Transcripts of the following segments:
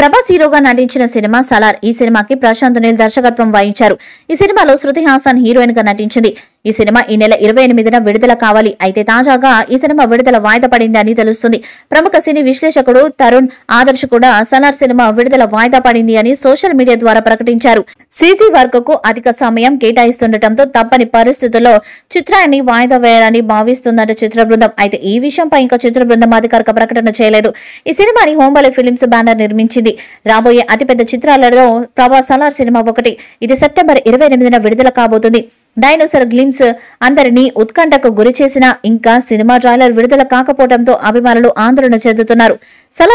ప్రభాస్ హీరోగా నటించిన సినిమా సలార్ ఈ సినిమాకి ప్రశాంత్ నీల్ దర్శకత్వం వహించారు ఈ సినిమాలో శృతి హాసన్ హీరోయిన్ గా నటించింది ఈ సినిమా ఈ నెల ఇరవై ఎనిమిదిన విడుదల కావాలి అయితే తాజాగా ఈ సినిమా విడుదల వాయిదా పడిందని తెలుస్తుంది ప్రముఖ సినీ విశ్లేషకుడు తరుణ్ ఆదర్శ్ కూడా సలార్ సినిమా విడుదల వాయిదా పడింది అని సోషల్ మీడియా ద్వారా ప్రకటించారు సీజీ వర్క్ కు అధిక సమయం కేటాయిస్తుండటంతో తప్పని పరిస్థితుల్లో చిత్రాన్ని వాయిదా వేయాలని భావిస్తుందన్న చిత్ర బృందం అయితే ఈ విషయంపై ఇంకా చిత్ర బృందం అధికారిక ప్రకటన చేయలేదు ఈ సినిమాని హోంబలి ఫిలిమ్స్ బ్యానర్ నిర్మించింది రాబోయే అతిపెద్ద చిత్రాలలో ప్రభా సలార్ సినిమా ఒకటి ఇది సెప్టెంబర్ ఇరవై ఎనిమిదిన విడుదల కాబోతుంది డైనోసర్ గ్లిమ్స్ అందరినీ ఉత్కంఠకు గురి చేసిన ఇంకా సినిమా ట్రైలర్ విడుదల కాకపోవడంతో అభిమానులు ఆందోళన చెందుతున్నారు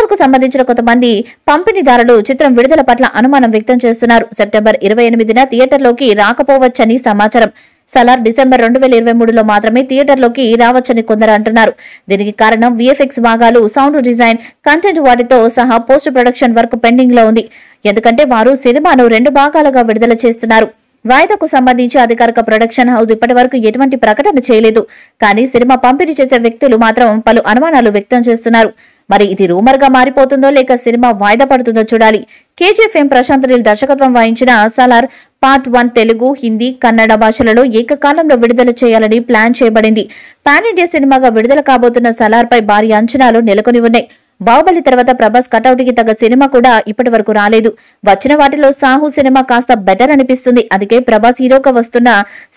కు సంబంధించిన కొంతమంది పంపిణీదారులు చిత్రం విడుదల పట్ల అనుమానం వ్యక్తం చేస్తున్నారు సెప్టెంబర్ ఇరవై ఎనిమిదిన థియేటర్లోకి రాకపోవచ్చని సమాచారం సలార్ డిసెంబర్ రెండు వేల ఇరవై మూడులో మాత్రమే థియేటర్లోకి రావచ్చని కొందరు అంటున్నారు దీనికి కారణం విఎఫ్ఎక్స్ భాగాలు సౌండ్ డిజైన్ కంటెంట్ వాటితో సహా పోస్ట్ ప్రొడక్షన్ వర్క్ పెండింగ్ లో ఉంది ఎందుకంటే వారు సినిమాను రెండు భాగాలుగా విడుదల చేస్తున్నారు వాయిదాకు సంబంధించి అధికారిక ప్రొడక్షన్ హౌస్ ఇప్పటి వరకు ఎటువంటి ప్రకటన చేయలేదు కానీ సినిమా పంపిణీ చేసే వ్యక్తులు మాత్రం పలు అనుమానాలు వ్యక్తం చేస్తున్నారు మరి ఇది రూమర్ గా మారిపోతుందో లేక సినిమా వాయిదా పడుతుందో చూడాలి కేజీఎఫ్ ఎం ప్రశాంత్ నీల్ దర్శకత్వం వహించిన సలార్ పార్ట్ వన్ తెలుగు హిందీ కన్నడ భాషలలో ఏకకాలంలో విడుదల చేయాలని ప్లాన్ చేయబడింది పాన్ ఇండియా సినిమాగా విడుదల కాబోతున్న సలార్ పై భారీ అంచనాలు నెలకొని ఉన్నాయి బాహుబలి తర్వాత ప్రభాస్ కటౌట్ కి తగ్గ సినిమా కూడా ఇప్పటి వరకు రాలేదు వచ్చిన వాటిలో సాహు సినిమా కాస్త బెటర్ అనిపిస్తుంది అందుకే ప్రభాస్ హీరోగా వస్తున్న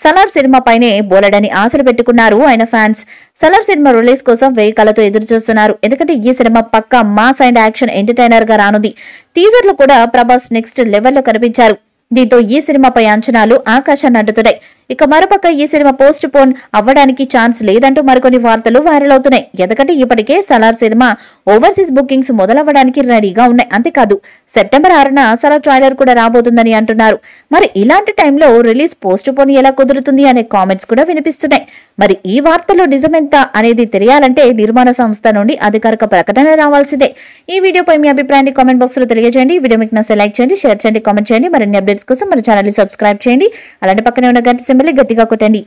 సలార్ సినిమా పైనే బోలెడని ఆశలు పెట్టుకున్నారు ఆయన ఫ్యాన్స్ సలార్ సినిమా రిలీజ్ కోసం వెయ్యి కళతో ఎదురు చూస్తున్నారు ఎందుకంటే ఈ సినిమా పక్క మాస్ అండ్ యాక్షన్ ఎంటర్టైనర్ గా రానుంది టీజర్లు కూడా ప్రభాస్ నెక్స్ట్ లెవెల్లో కనిపించారు దీంతో ఈ సినిమాపై అంచనాలు ఆకాశాన్ని అడ్డుతున్నాయి ఇక మరోపక్క ఈ సినిమా పోస్ట్ పోన్ అవ్వడానికి ఛాన్స్ లేదంటూ మరికొన్ని వార్తలు వైరల్ అవుతున్నాయి ఎందుకంటే ఇప్పటికే సలార్ సినిమా ఓవర్సీస్ బుకింగ్స్ మొదలవ్వడానికి రెడీగా ఉన్నాయి అంతేకాదు సెప్టెంబర్ ఆరున సలార్ ట్రైలర్ కూడా రాబోతుందని అంటున్నారు మరి ఇలాంటి టైంలో రిలీజ్ పోస్ట్ పోన్ ఎలా కుదురుతుంది అనే కామెంట్స్ కూడా వినిపిస్తున్నాయి మరి ఈ వార్తలో నిజమెంత అనేది తెలియాలంటే నిర్మాణ సంస్థ నుండి అధికారిక ప్రకటన రావాల్సిందే ఈ వీడియోపై మీ అభిప్రాయాన్ని కామెంట్ బాక్స్ లో తెలియజేయండి వీడియో మీకు నచ్చే లైక్ చేయండి షేర్ చేయండి కామెంట్ చేయండి మరిన్ని అప్డేట్స్ కోసం మన ఛానల్ సబ్స్క్రైబ్ చేయండి అలాంటి పక్కనే ఉన్న గంట బండలు గట్టిగా కొట్టండి